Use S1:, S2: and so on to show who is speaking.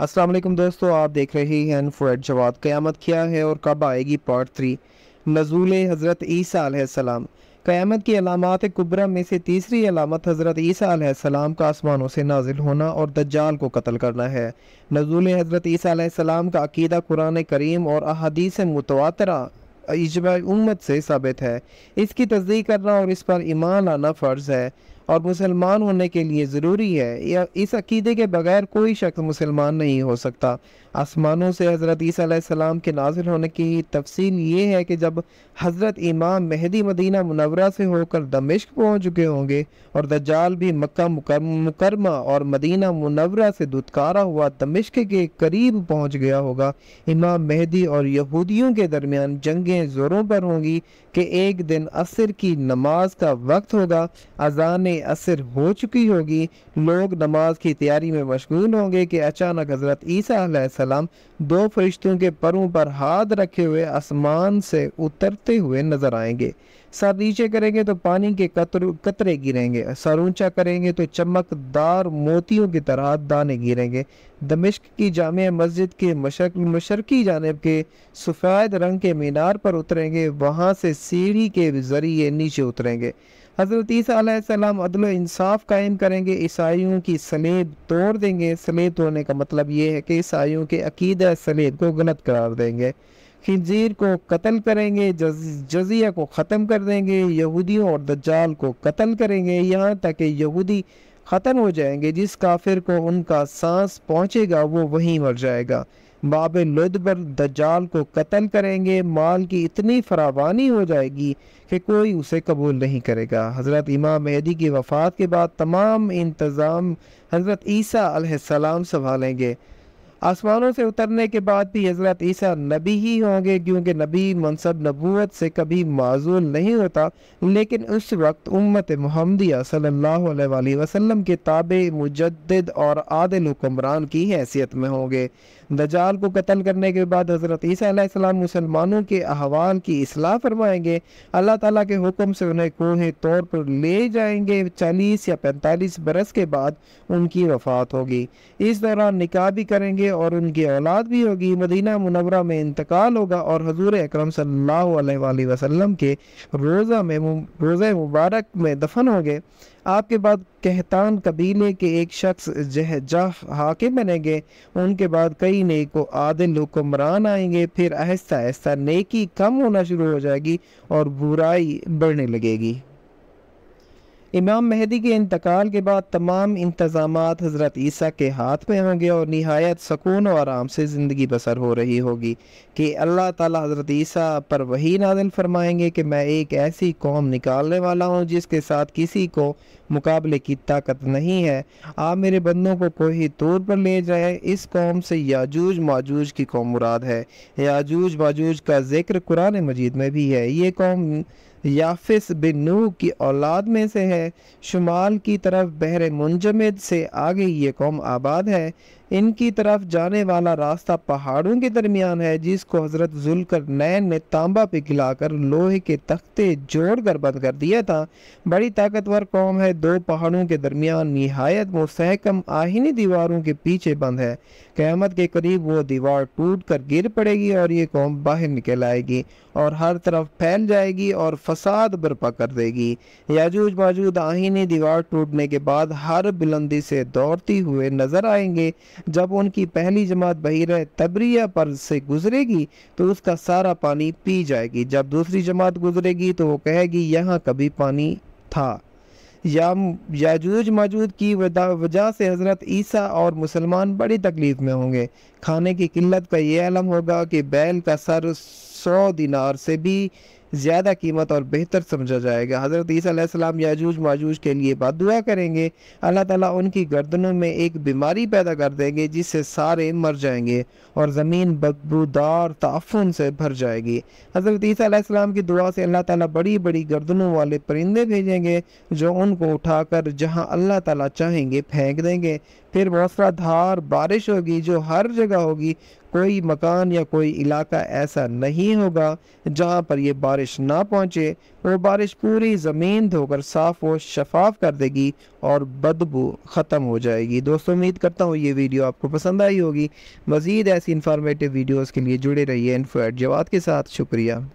S1: असलम दोस्तों आप देख रहे हैं फ्रेड जवाब क़्यामत क्या है और कब आएगी पार्ट थ्री नजूल हज़रत ईसा सलाम क़्यामत की अलामत कुबरा में से तीसरी अलामत हज़रत ईसा सलाम का आसमानों से नाजिल होना और दज्जाल को कत्ल करना है नजूल हज़रत ईसा सलाम का अकीदा कुरान करीम और अदीस मुतवा इजमा उम्मत से साबित है इसकी तस्दीक करना और इस पर ईमान लाना फ़र्ज़ है और मुसलमान होने के लिए ज़रूरी है या इस अकीदे के बगैर कोई शख्स मुसलमान नहीं हो सकता आसमानों से हज़रत ईसीम के नाजिल होने की तफसील ये है कि जब हज़रत इमाम मेहदी मदीना मुनवरा से होकर दमिश्क पहुँच चुके होंगे और जाल भी मक्का मुकरमा और मदीना मुनवरा से दुदकारा हुआ दमिश्क के करीब पहुँच गया होगा इमाम मेहदी और यहूदियों के दरमियान जंगें ज़ोरों पर होंगी कि एक दिन असर की नमाज का वक्त होगा अजान असर हो चुकी होगी लोग नमाज की तैयारी में मशगूल होंगे कि अचानक हज़रत ईसा दो फरिश्तों के परों पर हाथ रखे हुए आसमान से उतरते हुए नजर आएंगे सर नीचे करेंगे तो पानी के कतर कतरे गिरेंगे सर ऊंचा करेंगे तो चमकदार मोतियों की तरह दाने गिरेंगे दमिश्क की जाम मस्जिद के मशरक मशरकी जानब के सफ़ेद रंग के मीनार पर उतरेंगे वहां से सीढ़ी के ज़रिए नीचे उतरेंगे हज़रत ईसीम अदल इंसाफ कायम करेंगे ईसाइयों की सलेब तोड़ देंगे सलेब तोड़ने का मतलब ये है कि ईसाइयों के अकीद सलेब को गलत करार देंगे खिजीर को कत्ल करेंगे जजिया को ख़त्म कर देंगे यहूदियों और दज्जाल को कत्ल करेंगे यहाँ तक कि यहूदी ख़त्म हो जाएंगे जिस काफिर को उनका सांस पहुँचेगा वो वहीं मर जाएगा बाब लुदबर दज्जाल को कत्ल करेंगे माल की इतनी फरावानी हो जाएगी कि कोई उसे कबूल नहीं करेगा हज़रत इमाम मेहदी की वफ़ात के बाद तमाम इंतज़ाम हज़रत ईसा सलाम संभालेंगे आसमानों से उतरने के बाद भी हज़रत ईसा नबी ही होंगे क्योंकि नबी मनसब नबूत से कभी माजूल नहीं होता लेकिन उस वक्त उम्मत महमदिया सल्ला वसलम के ताबे मुजद और आदिल हुक्मरान की हैसियत में होंगे दजाल को कत्ल करने के बाद हज़रत ईसा मुसलमानों के अहवाल की असलाह फरमाएंगे अल्लाह तला के हुक्म से उन्हें कोहे तौर पर ले जाएंगे चालीस या पैंतालीस बरस के बाद उनकी वफात होगी इस दौरान निकाह भी करेंगे होंगे और उनकी औलाद भी होगी मदीना मुनवरा में इंतकाल होगा और हजूर अक्रम वसल्लम के रोज़ा में रोज़ मुबारक में दफन होंगे आपके बाद कहतान कबीले के एक शख्स जह जहजा हाकिम बनेंगे उनके बाद कई नेक व आदिल हुक्मरान आएंगे फिर आहिस्ता आहिस्ता नेकी कम होना शुरू हो जाएगी और बुराई बढ़ने लगेगी इमाम मेहदी के इंतकाल के बाद तमाम इंतज़ाम हज़रत ईसा के हाथ में होंगे और नहायत सकून और आराम से ज़िंदगी बसर हो रही होगी कि अल्लाह ताला हज़रत ईसा पर वही नादिल फरमाएंगे कि मैं एक ऐसी कौम निकालने वाला हूँ जिसके साथ किसी को मुकाबले की ताकत नहीं है आप मेरे बंदों को कोई तौर पर ले जाए इस कौम से याजूज माजूज की कौम मुराद है याजूज माजूज का जिक्र कुरान मजीद में भी है ये कौम याफिस बिन नू की औलाद में से है शुमाल की तरफ बहरे मुंजमद से आगे ये कौम आबाद है इनकी तरफ जाने वाला रास्ता पहाड़ों के दरमियान है जिसको हज़रत जुलकर नैन ने तांबा पे खिलाकर लोहे के तख्ते जोड़ कर बंद कर दिया था बड़ी ताकतवर कौम है दो पहाड़ों के दरमियान नहायत सहकम आहिनी दीवारों के पीछे बंद है क़्यामत के करीब वो दीवार टूट कर गिर पड़ेगी और ये कौम बाहर निकल आएगी और हर तरफ फैल जाएगी और फसाद बर्पा कर देगी याजूज मौजूद आहिनी दीवार टूटने के बाद हर बुलंदी से दौड़ती हुए नजर आएंगे जब उनकी पहली जमात बहिर तबरिया पर से गुजरेगी तो उसका सारा पानी पी जाएगी जब दूसरी जमात गुजरेगी तो वो कहेगी यहाँ कभी पानी था या याजूज मौजूद की वजह से हज़रत ईसा और मुसलमान बड़ी तकलीफ़ में होंगे खाने की किल्लत का ये आलम होगा कि बैल का सर सौ दिनार से भी ज़्यादा कीमत और बेहतर समझा जाएगा हज़रत ईसीम याजूज माजूज के लिए बात दुआ करेंगे अल्लाह ताला उनकी गर्दनों में एक बीमारी पैदा कर देंगे जिससे सारे मर जाएंगे और ज़मीन बदबूदार ताफुन से भर जाएगी हज़रत ईसीम की दुआ से अल्लाह ताला बड़ी बड़ी गर्दनों वाले परिंदे भेजेंगे जो उनको उठाकर जहाँ अल्लाह तला चाहेंगे फेंक देंगे फिर मौसलाधार बारिश होगी जो हर जगह होगी कोई मकान या कोई इलाका ऐसा नहीं होगा जहाँ पर यह बारिश बारिश ना पहुंचे वो बारिश पूरी ज़मीन धोकर साफ़ व शफाफ कर देगी और बदबू ख़त्म हो जाएगी दोस्तों उम्मीद करता हूँ ये वीडियो आपको पसंद आई होगी मज़ीद ऐसी इंफॉर्मेटिव वीडियोज़ के लिए जुड़े रहिए इन्फो एट जवाब के साथ शुक्रिया